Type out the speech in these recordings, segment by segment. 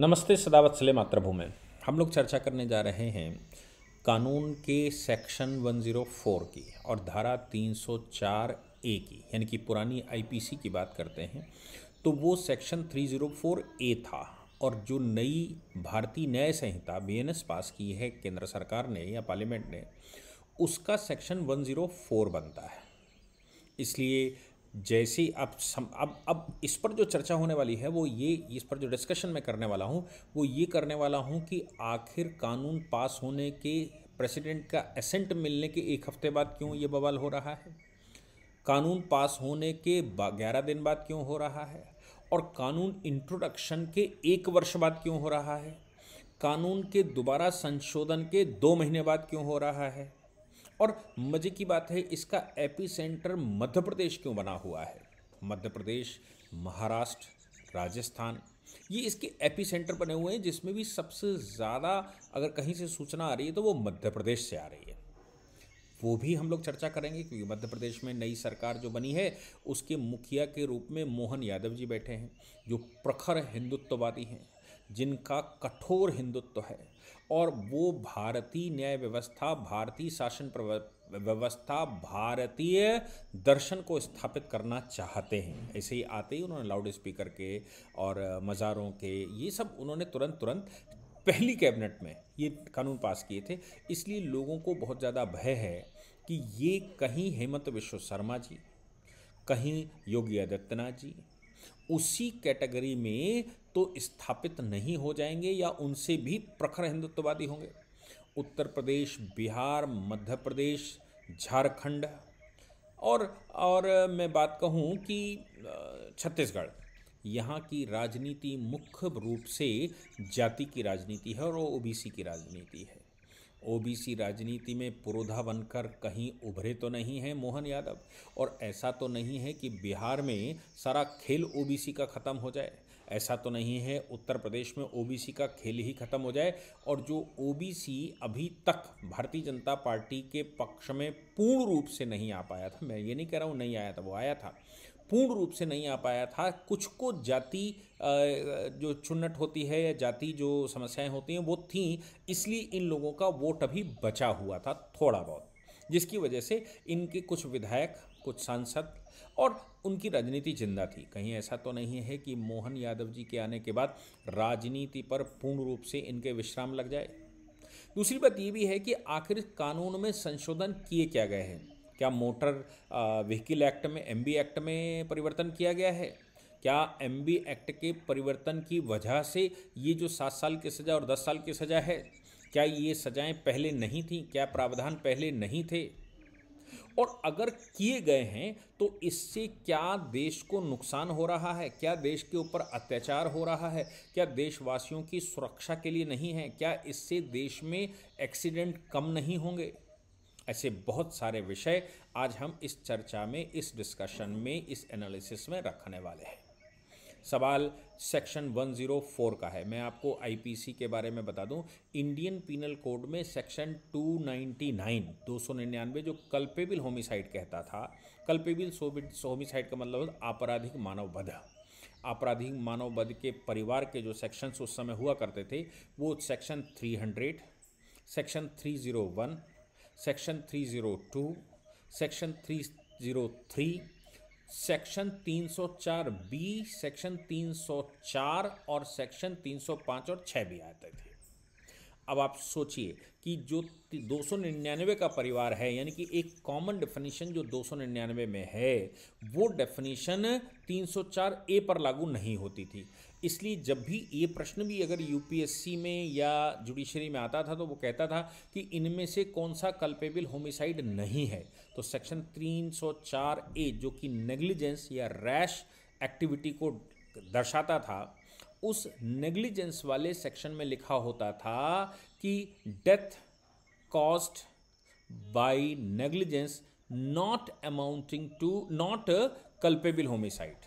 नमस्ते सदावत सदावत्सले मातृभूमि हम लोग चर्चा करने जा रहे हैं कानून के सेक्शन 104 की और धारा 304 ए की यानी कि पुरानी आईपीसी की बात करते हैं तो वो सेक्शन 304 ए था और जो नई भारतीय न्याय संहिता बी पास की है केंद्र सरकार ने या पार्लियामेंट ने उसका सेक्शन 104 बनता है इसलिए जैसी अब सम अब अब इस पर जो चर्चा होने वाली है वो ये इस पर जो डिस्कशन मैं करने वाला हूँ वो ये करने वाला हूँ कि आखिर कानून पास होने के प्रेसिडेंट का असेंट मिलने के एक हफ्ते बाद क्यों ये बवाल हो रहा है कानून पास होने के ग्यारह दिन बाद क्यों हो रहा है और कानून इंट्रोडक्शन के एक वर्ष बाद क्यों हो रहा है कानून के दोबारा संशोधन के दो महीने बाद क्यों हो रहा है और मज़े की बात है इसका एपी सेंटर मध्य प्रदेश क्यों बना हुआ है मध्य प्रदेश महाराष्ट्र राजस्थान ये इसके एपी सेंटर बने हुए हैं जिसमें भी सबसे ज़्यादा अगर कहीं से सूचना आ रही है तो वो मध्य प्रदेश से आ रही है वो भी हम लोग चर्चा करेंगे क्योंकि मध्य प्रदेश में नई सरकार जो बनी है उसके मुखिया के रूप में मोहन यादव जी बैठे हैं जो प्रखर हिंदुत्ववादी हैं जिनका कठोर हिंदुत्व है और वो भारतीय न्याय व्यवस्था भारतीय शासन व्यवस्था भारतीय दर्शन को स्थापित करना चाहते हैं ऐसे ही आते ही उन्होंने लाउड स्पीकर के और मज़ारों के ये सब उन्होंने तुरंत तुरंत पहली कैबिनेट में ये कानून पास किए थे इसलिए लोगों को बहुत ज़्यादा भय है कि ये कहीं हेमंत विश्व शर्मा जी कहीं योगी आदित्यनाथ जी उसी कैटेगरी में तो स्थापित नहीं हो जाएंगे या उनसे भी प्रखर हिंदुत्ववादी होंगे उत्तर प्रदेश बिहार मध्य प्रदेश झारखंड और और मैं बात कहूँ कि छत्तीसगढ़ यहाँ की राजनीति मुख्य रूप से जाति की राजनीति है और ओ बी सी की राजनीति है ओबीसी राजनीति में पुरोधा बनकर कहीं उभरे तो नहीं हैं मोहन यादव और ऐसा तो नहीं है कि बिहार में सारा खेल ओबीसी का ख़त्म हो जाए ऐसा तो नहीं है उत्तर प्रदेश में ओबीसी का खेल ही ख़त्म हो जाए और जो ओबीसी अभी तक भारतीय जनता पार्टी के पक्ष में पूर्ण रूप से नहीं आ पाया था मैं ये नहीं कह रहा हूँ नहीं आया था वो आया था पूर्ण रूप से नहीं आ पाया था कुछ को जाति जो चुन्नट होती है या जाति जो समस्याएं होती हैं वो थीं इसलिए इन लोगों का वोट अभी बचा हुआ था थोड़ा बहुत जिसकी वजह से इनके कुछ विधायक कुछ सांसद और उनकी राजनीति जिंदा थी कहीं ऐसा तो नहीं है कि मोहन यादव जी के आने के बाद राजनीति पर पूर्ण रूप से इनके विश्राम लग जाए दूसरी बात ये भी है कि आखिर कानून में संशोधन किए क्या गए हैं क्या मोटर व्हीकल एक्ट में एम एक्ट में परिवर्तन किया गया है क्या एम एक्ट के परिवर्तन की वजह से ये जो सात साल की सज़ा और दस साल की सज़ा है क्या ये सज़ाएं पहले नहीं थीं क्या प्रावधान पहले नहीं थे और अगर किए गए हैं तो इससे क्या देश को नुकसान हो रहा है क्या देश के ऊपर अत्याचार हो रहा है क्या देशवासियों की सुरक्षा के लिए नहीं है क्या इससे देश में एक्सीडेंट कम नहीं होंगे ऐसे बहुत सारे विषय आज हम इस चर्चा में इस डिस्कशन में इस एनालिसिस में रखने वाले हैं सवाल सेक्शन 104 का है मैं आपको आईपीसी के बारे में बता दूं इंडियन पीनल कोड में सेक्शन 299 299 जो कल्पेबल होमिसाइड कहता था कल्पेबल होमिसाइड का मतलब आपराधिक मानव बध आपराधिक मानव बध के परिवार के जो सेक्शंस उस समय हुआ करते थे वो section 300 section 301 section 302, section 303, section 304 B section 304 और सेक्शन 305 और 6 भी आते थे अब आप सोचिए कि जो दो निन्यानवे का परिवार है यानी कि एक कॉमन डेफिनेशन जो दो निन्यानवे में है वो डेफिनेशन 304 ए पर लागू नहीं होती थी इसलिए जब भी ये प्रश्न भी अगर यूपीएससी में या जुडिशरी में आता था तो वो कहता था कि इनमें से कौन सा कल्पेबल होमिसाइड नहीं है तो सेक्शन 304 ए जो कि नेग्लिजेंस या रैश एक्टिविटी को दर्शाता था उस नेग्लिजेंस वाले सेक्शन में लिखा होता था कि death caused by negligence not amounting to not culpable homicide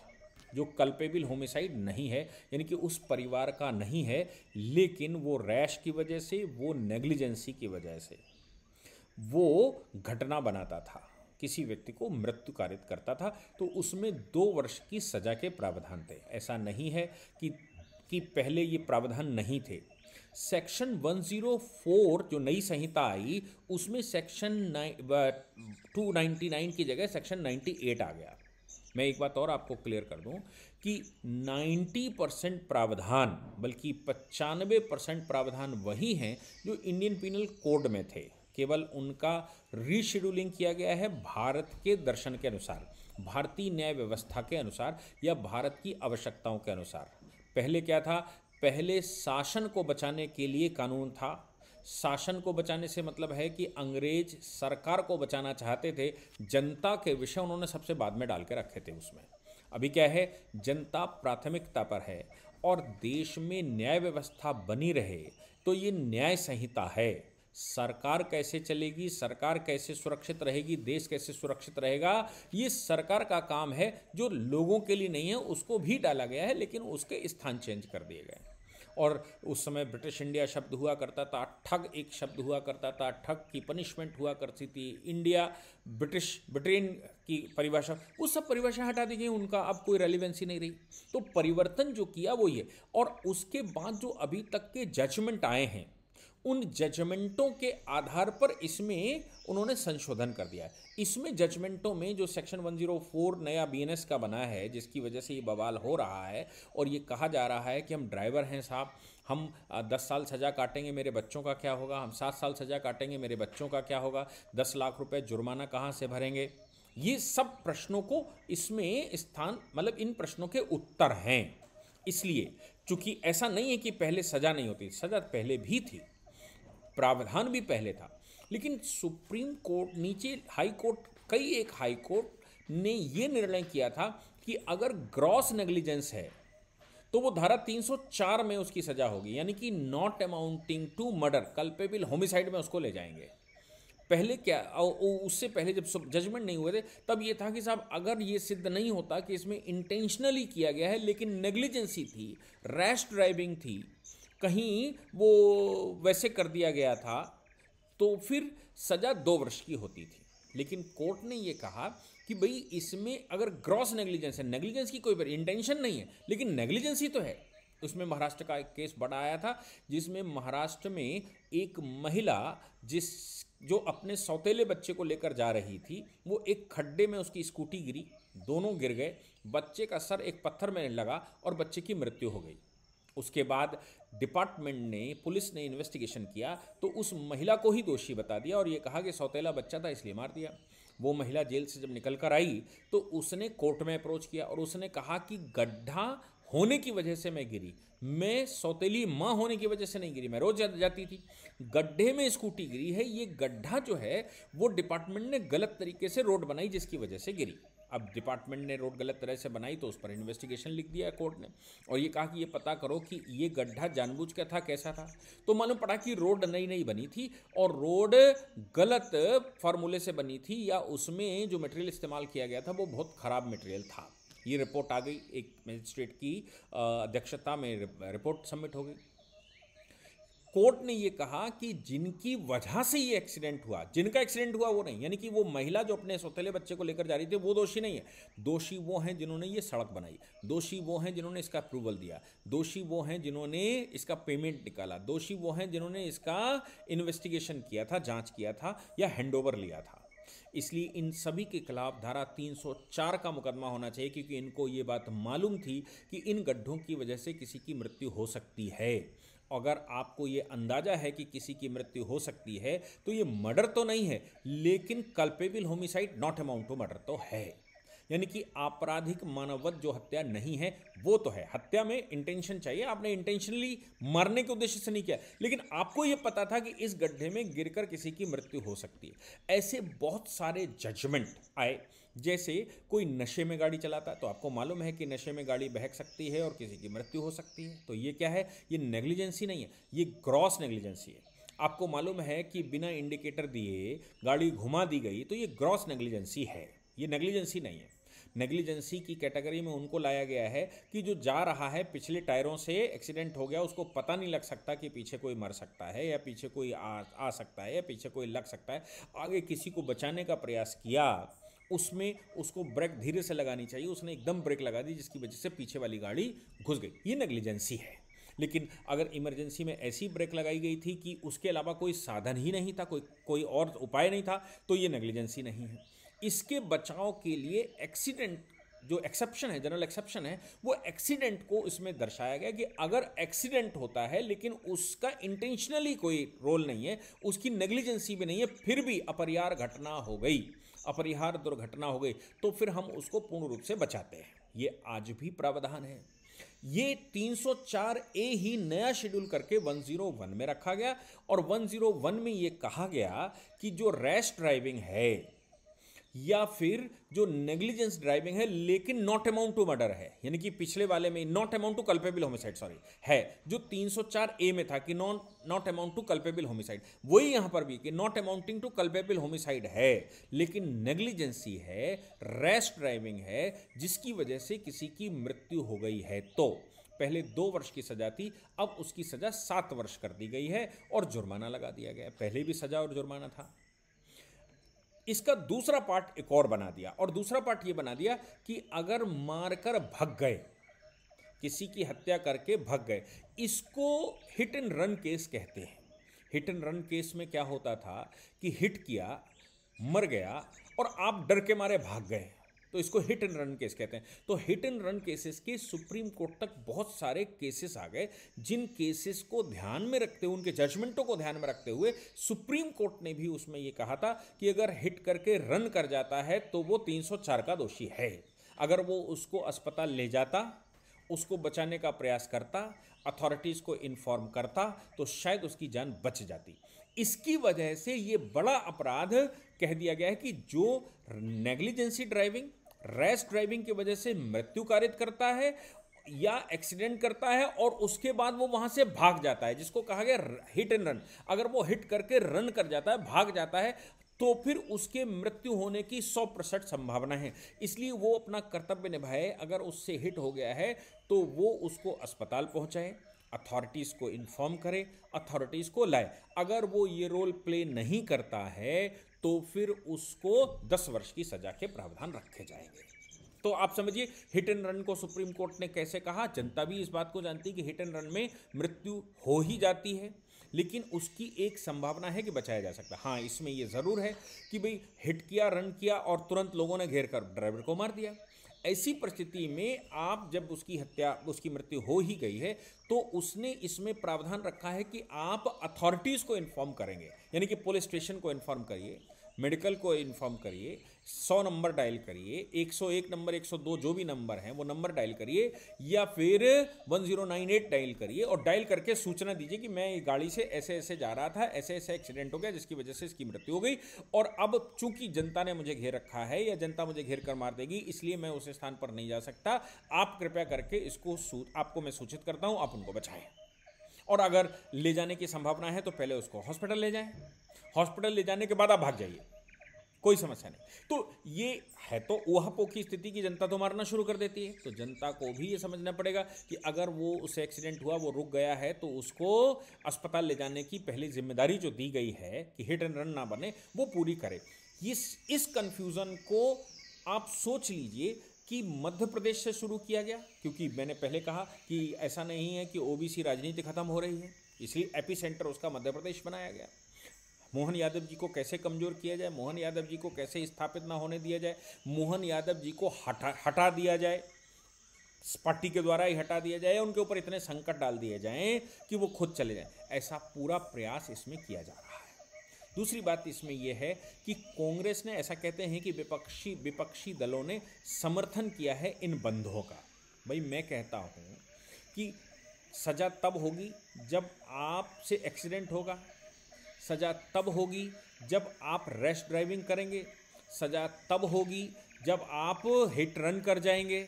जो कल्पेबल होमिसाइड नहीं है यानी कि उस परिवार का नहीं है लेकिन वो रैश की वजह से वो नेग्लिजेंसी की वजह से वो घटना बनाता था किसी व्यक्ति को मृत्यु कारित करता था तो उसमें दो वर्ष की सजा के प्रावधान थे ऐसा नहीं है कि कि पहले ये प्रावधान नहीं थे सेक्शन 104 जो नई संहिता आई उसमें सेक्शन टू नाइन्टी नाइन की जगह सेक्शन 98 आ गया मैं एक बात और आपको क्लियर कर दूं कि 90 परसेंट प्रावधान बल्कि पचानवे परसेंट प्रावधान वही हैं जो इंडियन पिनल कोड में थे केवल उनका रीशेड्यूलिंग किया गया है भारत के दर्शन के अनुसार भारतीय न्याय व्यवस्था के अनुसार या भारत की आवश्यकताओं के अनुसार पहले क्या था पहले शासन को बचाने के लिए कानून था शासन को बचाने से मतलब है कि अंग्रेज सरकार को बचाना चाहते थे जनता के विषय उन्होंने सबसे बाद में डाल के रखे थे उसमें अभी क्या है जनता प्राथमिकता पर है और देश में न्याय व्यवस्था बनी रहे तो ये न्याय संहिता है सरकार कैसे चलेगी सरकार कैसे सुरक्षित रहेगी देश कैसे सुरक्षित रहेगा ये सरकार का काम है जो लोगों के लिए नहीं है उसको भी डाला गया है लेकिन उसके स्थान चेंज कर दिए गए और उस समय ब्रिटिश इंडिया शब्द हुआ करता था ठग एक शब्द हुआ करता था ठग की पनिशमेंट हुआ करती थी इंडिया ब्रिटिश ब्रिटेन की परिभाषा वो सब परिभाषा हटा दी गई उनका अब कोई रेलिवेंसी नहीं रही तो परिवर्तन जो किया वो ये और उसके बाद जो अभी तक के जजमेंट आए हैं उन जजमेंटों के आधार पर इसमें उन्होंने संशोधन कर दिया है इसमें जजमेंटों में जो सेक्शन 104 नया बीएनएस का बना है जिसकी वजह से ये बवाल हो रहा है और ये कहा जा रहा है कि हम ड्राइवर हैं साहब हम दस साल सज़ा काटेंगे मेरे बच्चों का क्या होगा हम सात साल सज़ा काटेंगे मेरे बच्चों का क्या होगा दस लाख रुपये जुर्माना कहाँ से भरेंगे ये सब प्रश्नों को इसमें स्थान मतलब इन प्रश्नों के उत्तर हैं इसलिए चूंकि ऐसा नहीं है कि पहले सज़ा नहीं होती सज़ा पहले भी थी प्रावधान भी पहले था लेकिन सुप्रीम कोर्ट नीचे हाई कोर्ट कई एक हाई कोर्ट ने यह निर्णय किया था कि अगर ग्रॉस नेग्लिजेंस है तो वो धारा 304 में उसकी सजा होगी यानी कि not amounting to murder culpable homicide में उसको ले जाएंगे पहले क्या उससे पहले जब जजमेंट नहीं हुए थे तब ये था कि साहब अगर ये सिद्ध नहीं होता कि इसमें इंटेंशनली किया गया है लेकिन नेग्लिजेंसी थी रैश ड्राइविंग थी कहीं वो वैसे कर दिया गया था तो फिर सज़ा दो वर्ष की होती थी लेकिन कोर्ट ने ये कहा कि भाई इसमें अगर ग्रॉस नेग्लिजेंस है नेग्लिजेंस की कोई इंटेंशन नहीं है लेकिन नेग्लिजेंस ही तो है उसमें महाराष्ट्र का एक केस बड़ा आया था जिसमें महाराष्ट्र में एक महिला जिस जो अपने सौतेले बच्चे को लेकर जा रही थी वो एक खड्डे में उसकी स्कूटी गिरी दोनों गिर गए बच्चे का सर एक पत्थर में लगा और बच्चे की मृत्यु हो गई उसके बाद डिपार्टमेंट ने पुलिस ने इन्वेस्टिगेशन किया तो उस महिला को ही दोषी बता दिया और ये कहा कि सौतेला बच्चा था इसलिए मार दिया वो महिला जेल से जब निकल कर आई तो उसने कोर्ट में अप्रोच किया और उसने कहा कि गड्ढा होने की वजह से मैं गिरी मैं सौतेली माँ होने की वजह से नहीं गिरी मैं रोज जाती थी गड्ढे में स्कूटी गिरी है ये गड्ढा जो है वो डिपार्टमेंट ने गलत तरीके से रोड बनाई जिसकी वजह से गिरी अब डिपार्टमेंट ने रोड गलत तरह से बनाई तो उस पर इन्वेस्टिगेशन लिख दिया है कोर्ट ने और ये कहा कि ये पता करो कि ये गड्ढा जानबूझ का था कैसा था तो मालूम पड़ा कि रोड नई नई बनी थी और रोड गलत फार्मूले से बनी थी या उसमें जो मटेरियल इस्तेमाल किया गया था वो बहुत ख़राब मटेरियल था ये रिपोर्ट आ गई एक मजिस्ट्रेट की अध्यक्षता में रिपोर्ट सबमिट हो गई कोर्ट ने ये कहा कि जिनकी वजह से ये एक्सीडेंट हुआ जिनका एक्सीडेंट हुआ वो नहीं यानी कि वो महिला जो अपने सौतेले बच्चे को लेकर जा रही थी वो दोषी नहीं है दोषी वो हैं जिन्होंने ये सड़क बनाई दोषी वो हैं जिन्होंने इसका अप्रूवल दिया दोषी वो हैं जिन्होंने इसका पेमेंट निकाला दोषी वो हैं जिन्होंने इसका इन्वेस्टिगेशन किया था जाँच किया था या हैंड लिया था इसलिए इन सभी के खिलाफ धारा 304 का मुकदमा होना चाहिए क्योंकि इनको ये बात मालूम थी कि इन गड्ढों की वजह से किसी की मृत्यु हो सकती है अगर आपको ये अंदाजा है कि किसी की मृत्यु हो सकती है तो ये मर्डर तो नहीं है लेकिन culpable homicide not amount to murder तो है यानी कि आपराधिक मानवत जो हत्या नहीं है वो तो है हत्या में इंटेंशन चाहिए आपने इंटेंशनली मरने के उद्देश्य से नहीं किया लेकिन आपको ये पता था कि इस गड्ढे में गिरकर किसी की मृत्यु हो सकती है ऐसे बहुत सारे जजमेंट आए जैसे कोई नशे में गाड़ी चलाता है तो आपको मालूम है कि नशे में गाड़ी बहक सकती है और किसी की मृत्यु हो सकती है तो ये क्या है ये नेग्लिजेंसी नहीं है ये ग्रॉस नेग्लिजेंसी है आपको मालूम है कि बिना इंडिकेटर दिए गाड़ी घुमा दी गई तो ये ग्रॉस नेग्लिजेंसी है ये नेग्लिजेंसी नहीं है नेग्लिजेंसी की कैटेगरी में उनको लाया गया है कि जो जा रहा है पिछले टायरों से एक्सीडेंट हो गया उसको पता नहीं लग सकता कि पीछे कोई मर सकता है या पीछे कोई आ, आ सकता है या पीछे कोई लग सकता है आगे किसी को बचाने का प्रयास किया उसमें उसको ब्रेक धीरे से लगानी चाहिए उसने एकदम ब्रेक लगा दी जिसकी वजह से पीछे वाली गाड़ी घुस गई ये नेग्लिजेंसी है लेकिन अगर इमरजेंसी में ऐसी ब्रेक लगाई गई थी कि उसके अलावा कोई साधन ही नहीं था कोई कोई और उपाय नहीं था तो ये नेग्लिजेंसी नहीं है इसके बचाव के लिए एक्सीडेंट जो एक्सेप्शन है जनरल एक्सेप्शन है वो एक्सीडेंट को इसमें दर्शाया गया कि अगर एक्सीडेंट होता है लेकिन उसका इंटेंशनली कोई रोल नहीं है उसकी नेग्लिजेंसी भी नहीं है फिर भी अपरियार घटना हो गई अपरिहार्य दुर्घटना हो गई तो फिर हम उसको पूर्ण रूप से बचाते हैं ये आज भी प्रावधान है ये 304 ए ही नया शेड्यूल करके 101 में रखा गया और 101 में ये कहा गया कि जो रैश ड्राइविंग है या फिर जो नेग्लिजेंस ड्राइविंग है लेकिन नॉट अमाउंट टू मर्डर है यानी कि पिछले वाले में not amount to culpable homicide sorry है जो 304 ए में था कि non not amount to culpable homicide वही यहां पर भी कि not amounting to culpable homicide है लेकिन नेग्लिजेंसी है रैश ड्राइविंग है जिसकी वजह से किसी की मृत्यु हो गई है तो पहले दो वर्ष की सजा थी अब उसकी सजा सात वर्ष कर दी गई है और जुर्माना लगा दिया गया पहले भी सजा और जुर्माना था इसका दूसरा पार्ट एक और बना दिया और दूसरा पार्ट ये बना दिया कि अगर मारकर भग गए किसी की हत्या करके भग गए इसको हिट एंड रन केस कहते हैं हिट एंड रन केस में क्या होता था कि हिट किया मर गया और आप डर के मारे भाग गए तो इसको हिट एंड रन केस कहते हैं तो हिट एंड रन केसेस के सुप्रीम कोर्ट तक बहुत सारे केसेस आ गए जिन केसेस को ध्यान में रखते हुए उनके जजमेंटों को ध्यान में रखते हुए सुप्रीम कोर्ट ने भी उसमें ये कहा था कि अगर हिट करके रन कर जाता है तो वो 304 का दोषी है अगर वो उसको अस्पताल ले जाता उसको बचाने का प्रयास करता अथॉरिटीज़ को इन्फॉर्म करता तो शायद उसकी जान बच जाती इसकी वजह से ये बड़ा अपराध कह दिया गया है कि जो नेग्लिजेंसी ड्राइविंग रैश ड्राइविंग की वजह से मृत्यु कारित करता है या एक्सीडेंट करता है और उसके बाद वो वहां से भाग जाता है जिसको कहा गया हिट एंड रन अगर वो हिट करके रन कर जाता है भाग जाता है तो फिर उसके मृत्यु होने की सौ प्रतिशत संभावना है इसलिए वो अपना कर्तव्य निभाए अगर उससे हिट हो गया है तो वो उसको अस्पताल पहुंचाए अथॉरिटीज़ को इन्फॉर्म करें अथॉरिटीज़ को लाए अगर वो ये रोल प्ले नहीं करता है तो फिर उसको दस वर्ष की सजा के प्रावधान रखे जाएंगे तो आप समझिए हिट एंड रन को सुप्रीम कोर्ट ने कैसे कहा जनता भी इस बात को जानती है कि हिट एंड रन में मृत्यु हो ही जाती है लेकिन उसकी एक संभावना है कि बचाया जा सकता है हाँ इसमें यह ज़रूर है कि भाई हिट किया रन किया और तुरंत लोगों ने घेर कर ड्राइवर को मार दिया ऐसी परिस्थिति में आप जब उसकी हत्या उसकी मृत्यु हो ही गई है तो उसने इसमें प्रावधान रखा है कि आप अथॉरिटीज़ को इन्फॉर्म करेंगे यानी कि पुलिस स्टेशन को इन्फॉर्म करिए मेडिकल को इन्फॉर्म करिए सौ नंबर डायल करिए एक सौ एक नंबर एक सौ दो जो भी नंबर है वो नंबर डायल करिए या फिर one zero nine eight dial करिए और डायल करके सूचना दीजिए कि मैं गाड़ी से ऐसे ऐसे जा रहा था ऐसे ऐसे एक्सीडेंट हो गया जिसकी वजह से इसकी मृत्यु हो गई और अब चूंकि जनता ने मुझे घेर रखा है या जनता मुझे घेर कर मार देगी इसलिए मैं उस स्थान पर नहीं जा सकता आप कृपया करके इसको आपको मैं सूचित करता हूँ आप उनको बचाएं और अगर ले जाने की संभावना है तो पहले उसको हॉस्पिटल ले जाएं हॉस्पिटल ले जाने के बाद आप भाग जाइए कोई समस्या नहीं तो ये है तो ओहापो पोखी स्थिति की जनता तो मारना शुरू कर देती है तो जनता को भी ये समझना पड़ेगा कि अगर वो उसे एक्सीडेंट हुआ वो रुक गया है तो उसको अस्पताल ले जाने की पहली जिम्मेदारी जो दी गई है कि हिट एंड रन ना बने वो पूरी करे इस इस कन्फ्यूज़न को आप सोच लीजिए कि मध्य प्रदेश से शुरू किया गया क्योंकि मैंने पहले कहा कि ऐसा नहीं है कि ओबीसी राजनीति खत्म हो रही है इसलिए एपी सेंटर उसका मध्य प्रदेश बनाया गया मोहन यादव जी को कैसे कमजोर किया जाए मोहन यादव जी को कैसे स्थापित ना होने दिया जाए मोहन यादव जी को हटा हटा दिया जाए पार्टी के द्वारा ही हटा दिया जाए उनके ऊपर इतने संकट डाल दिए जाएं कि वो खुद चले जाएं ऐसा पूरा प्रयास इसमें किया जा रहा है दूसरी बात इसमें यह है कि कांग्रेस ने ऐसा कहते हैं कि विपक्षी विपक्षी दलों ने समर्थन किया है इन बंधों का भाई मैं कहता हूँ कि सज़ा तब होगी जब आपसे एक्सीडेंट होगा सज़ा तब होगी जब आप रैश ड्राइविंग करेंगे सज़ा तब होगी जब आप हिट रन कर जाएंगे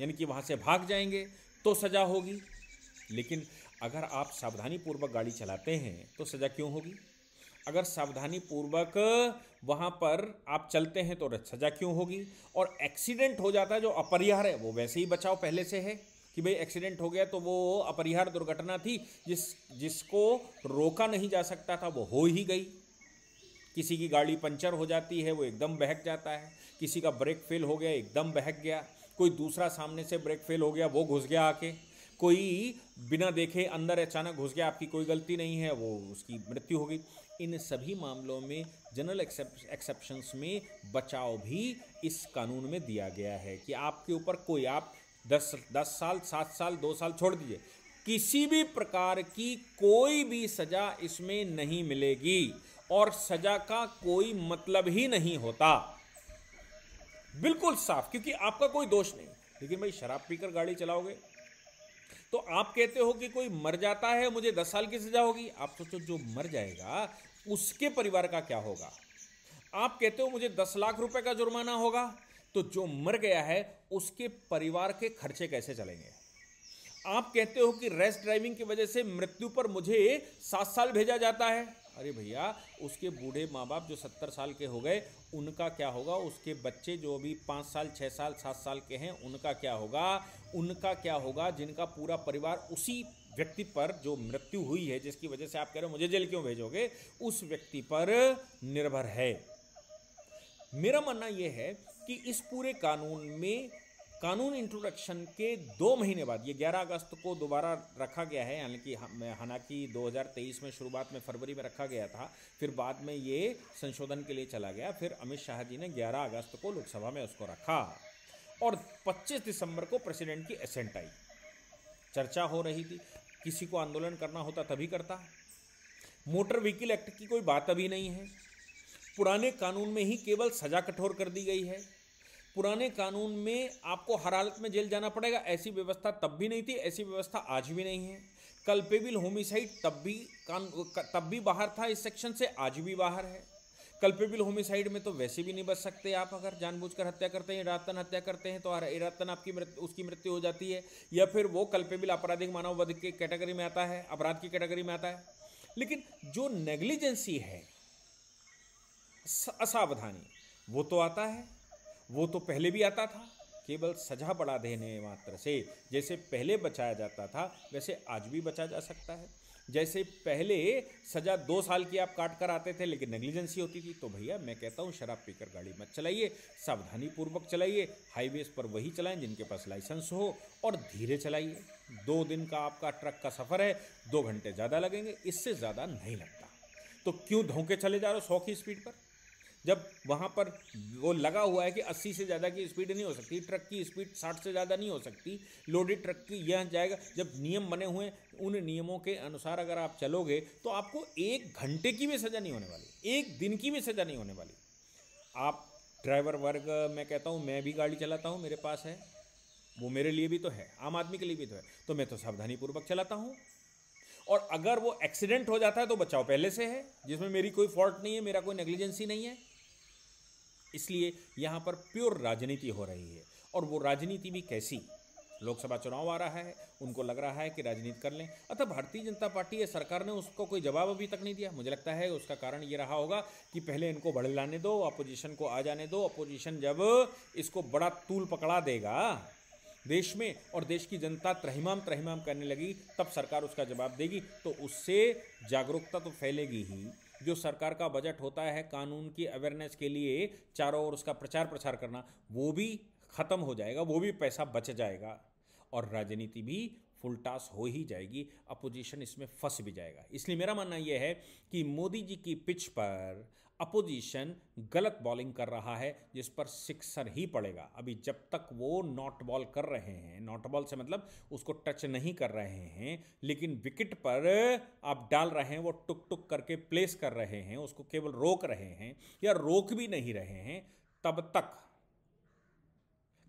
यानी कि वहाँ से भाग जाएंगे तो सज़ा होगी लेकिन अगर आप सावधानी पूर्वक गाड़ी चलाते हैं तो सज़ा क्यों होगी अगर सावधानी पूर्वक वहाँ पर आप चलते हैं तो सजा क्यों होगी और एक्सीडेंट हो जाता है जो अपरिहार है वो वैसे ही बचाव पहले से है कि भाई एक्सीडेंट हो गया तो वो अपरिहार दुर्घटना थी जिस जिसको रोका नहीं जा सकता था वो हो ही गई किसी की गाड़ी पंचर हो जाती है वो एकदम बहक जाता है किसी का ब्रेक फेल हो गया एकदम बहक गया कोई दूसरा सामने से ब्रेक फेल हो गया वो घुस गया आके कोई बिना देखे अंदर अचानक घुस गया आपकी कोई गलती नहीं है वो उसकी मृत्यु हो गई इन सभी मामलों में जनरल एक्सेप्शंस में बचाव भी इस कानून में दिया गया है कि आपके ऊपर कोई आप दस दस साल सात साल दो साल छोड़ दीजिए किसी भी प्रकार की कोई भी सज़ा इसमें नहीं मिलेगी और सज़ा का कोई मतलब ही नहीं होता बिल्कुल साफ क्योंकि आपका कोई दोष नहीं लेकिन भाई शराब पीकर गाड़ी चलाओगे तो आप कहते हो कि कोई मर जाता है मुझे दस साल की सजा होगी आप सोचो जो मर जाएगा उसके परिवार का क्या होगा आप कहते हो मुझे दस लाख रुपए का जुर्माना होगा तो जो मर गया है उसके परिवार के खर्चे कैसे चलेंगे आप कहते हो कि रेस्ट ड्राइविंग की वजह से मृत्यु पर मुझे सात साल भेजा जाता है अरे भैया उसके बूढ़े माँ बाप जो सत्तर साल के हो गए उनका क्या होगा उसके बच्चे जो अभी पाँच साल छः साल सात साल के हैं उनका क्या होगा उनका क्या होगा जिनका पूरा परिवार उसी व्यक्ति पर जो मृत्यु हुई है जिसकी वजह से आप कह रहे हो मुझे जेल क्यों भेजोगे उस व्यक्ति पर निर्भर है मेरा मानना यह है कि इस पूरे कानून में कानून इंट्रोडक्शन के दो महीने बाद ये 11 अगस्त को दोबारा रखा गया है यानी हालांकि हालांकि 2023 में शुरुआत में फरवरी में रखा गया था फिर बाद में ये संशोधन के लिए चला गया फिर अमित शाह जी ने 11 अगस्त को लोकसभा में उसको रखा और 25 दिसंबर को प्रेसिडेंट की एसेंट आई चर्चा हो रही थी किसी को आंदोलन करना होता तभी करता मोटर व्हीकल एक्ट की कोई बात अभी नहीं है पुराने कानून में ही केवल सजा कठोर कर दी गई है पुराने कानून में आपको हर हालत में जेल जाना पड़ेगा ऐसी व्यवस्था तब भी नहीं थी ऐसी व्यवस्था आज भी नहीं है कल्पेबिल होमिसाइड तब भी कान तब भी बाहर था इस सेक्शन से आज भी बाहर है कल्पेबिल होमिसाइड में तो वैसे भी नहीं बच सकते आप अगर जानबूझकर हत्या करते हैं इरातन हत्या करते हैं तो इरातन आपकी मृत्यु उसकी मृत्यु हो जाती है या फिर वो कल्पेबिल आपराधिक मानव वध के कैटेगरी में आता है अपराध की कैटेगरी में आता है लेकिन जो नेग्लिजेंसी है असावधानी वो तो आता है वो तो पहले भी आता था केवल सजा बढ़ा देने मात्र से जैसे पहले बचाया जाता था वैसे आज भी बचा जा सकता है जैसे पहले सज़ा दो साल की आप काट कर आते थे लेकिन नेग्लिजेंसी होती थी तो भैया मैं कहता हूँ शराब पीकर गाड़ी मत चलाइए सावधानी पूर्वक चलाइए हाईवेज पर वही चलाएं जिनके पास लाइसेंस हो और धीरे चलाइए दो दिन का आपका ट्रक का सफ़र है दो घंटे ज़्यादा लगेंगे इससे ज़्यादा नहीं लगता तो क्यों धोखे चले जा रहे हो सौ की स्पीड पर जब वहाँ पर वो लगा हुआ है कि 80 से ज़्यादा की स्पीड नहीं हो सकती ट्रक की स्पीड 60 से ज़्यादा नहीं हो सकती लोडेड ट्रक की यह जाएगा जब नियम बने हुए उन नियमों के अनुसार अगर आप चलोगे तो आपको एक घंटे की भी सज़ा नहीं होने वाली एक दिन की भी सज़ा नहीं होने वाली आप ड्राइवर वर्ग मैं कहता हूँ मैं भी गाड़ी चलाता हूँ मेरे पास है वो मेरे लिए भी तो है आम आदमी के लिए भी तो है तो मैं तो सावधानीपूर्वक चलाता हूँ और अगर वो एक्सीडेंट हो जाता है तो बचाव पहले से है जिसमें मेरी कोई फॉल्ट नहीं है मेरा कोई नेग्लिजेंसी नहीं है इसलिए यहाँ पर प्योर राजनीति हो रही है और वो राजनीति भी कैसी लोकसभा चुनाव आ रहा है उनको लग रहा है कि राजनीति कर लें अतः भारतीय जनता पार्टी या सरकार ने उसको कोई जवाब अभी तक नहीं दिया मुझे लगता है उसका कारण ये रहा होगा कि पहले इनको बढ़ लाने दो अपोजिशन को आ जाने दो अपोजिशन जब इसको बड़ा तूल पकड़ा देगा देश में और देश की जनता त्रहिमाम त्रहिमाम करने लगी तब सरकार उसका जवाब देगी तो उससे जागरूकता तो फैलेगी ही जो सरकार का बजट होता है कानून की अवेयरनेस के लिए चारों ओर उसका प्रचार प्रसार करना वो भी खत्म हो जाएगा वो भी पैसा बच जाएगा और राजनीति भी फुल टास हो ही जाएगी अपोजिशन इसमें फंस भी जाएगा इसलिए मेरा मानना यह है कि मोदी जी की पिच पर अपोजिशन गलत बॉलिंग कर रहा है जिस पर सिक्सर ही पड़ेगा अभी जब तक वो नॉट बॉल कर रहे हैं नॉट बॉल से मतलब उसको टच नहीं कर रहे हैं लेकिन विकेट पर आप डाल रहे हैं वो टुक टुक करके प्लेस कर रहे हैं उसको केवल रोक रहे हैं या रोक भी नहीं रहे हैं तब तक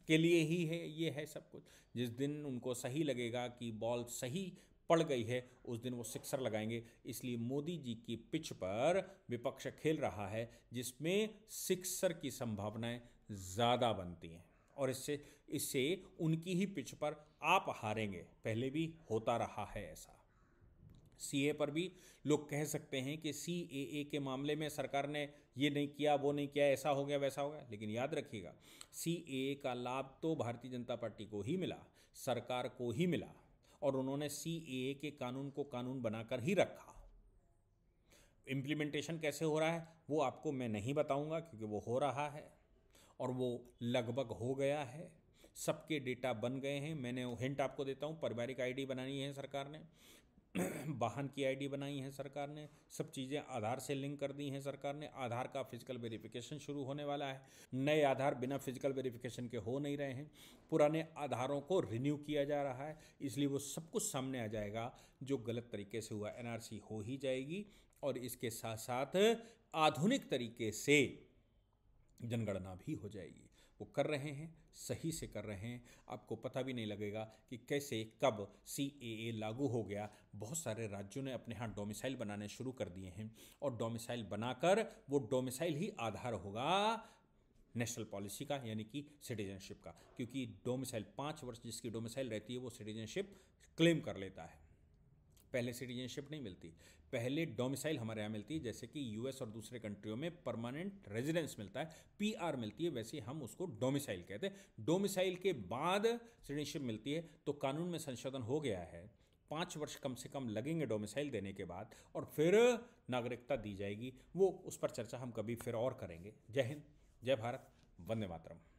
के लिए ही है ये है सब कुछ जिस दिन उनको सही लगेगा कि बॉल सही पड़ गई है उस दिन वो सिक्सर लगाएंगे इसलिए मोदी जी की पिच पर विपक्ष खेल रहा है जिसमें सिक्सर की संभावनाएं ज़्यादा बनती हैं और इससे इससे उनकी ही पिच पर आप हारेंगे पहले भी होता रहा है ऐसा सी पर भी लोग कह सकते हैं कि सी के मामले में सरकार ने ये नहीं किया वो नहीं किया ऐसा हो गया वैसा हो गया लेकिन याद रखिएगा सी का लाभ तो भारतीय जनता पार्टी को ही मिला सरकार को ही मिला और उन्होंने सी के कानून को कानून बनाकर ही रखा इम्प्लीमेंटेशन कैसे हो रहा है वो आपको मैं नहीं बताऊंगा क्योंकि वो हो रहा है और वो लगभग हो गया है सबके डेटा बन गए हैं मैंने हिंट आपको देता हूँ पारिवारिक आईडी बनानी है सरकार ने वाहन की आईडी बनाई है सरकार ने सब चीज़ें आधार से लिंक कर दी हैं सरकार ने आधार का फिजिकल वेरिफिकेशन शुरू होने वाला है नए आधार बिना फिजिकल वेरिफिकेशन के हो नहीं रहे हैं पुराने आधारों को रिन्यू किया जा रहा है इसलिए वो सब कुछ सामने आ जाएगा जो गलत तरीके से हुआ एन हो ही जाएगी और इसके साथ साथ आधुनिक तरीके से जनगणना भी हो जाएगी वो कर रहे हैं सही से कर रहे हैं आपको पता भी नहीं लगेगा कि कैसे कब सी ए लागू हो गया बहुत सारे राज्यों ने अपने यहाँ डोमिसाइल बनाने शुरू कर दिए हैं और डोमिसाइल बनाकर वो डोमिसाइल ही आधार होगा नेशनल पॉलिसी का यानी कि सिटीजनशिप का क्योंकि डोमिसाइल पाँच वर्ष जिसकी डोमिसाइल रहती है वो सिटीजनशिप क्लेम कर लेता है पहले सिटीजनशिप नहीं मिलती पहले डोमिसाइल हमारे यहाँ मिलती है जैसे कि यूएस और दूसरे कंट्रियों में परमानेंट रेजिडेंस मिलता है पीआर मिलती है वैसे हम उसको डोमिसाइल कहते हैं डोमिसाइल के बाद सिटीजनशिप मिलती है तो कानून में संशोधन हो गया है पाँच वर्ष कम से कम लगेंगे डोमिसाइल देने के बाद और फिर नागरिकता दी जाएगी वो उस पर चर्चा हम कभी फिर और करेंगे जय हिंद जय भारत वंदे मातरम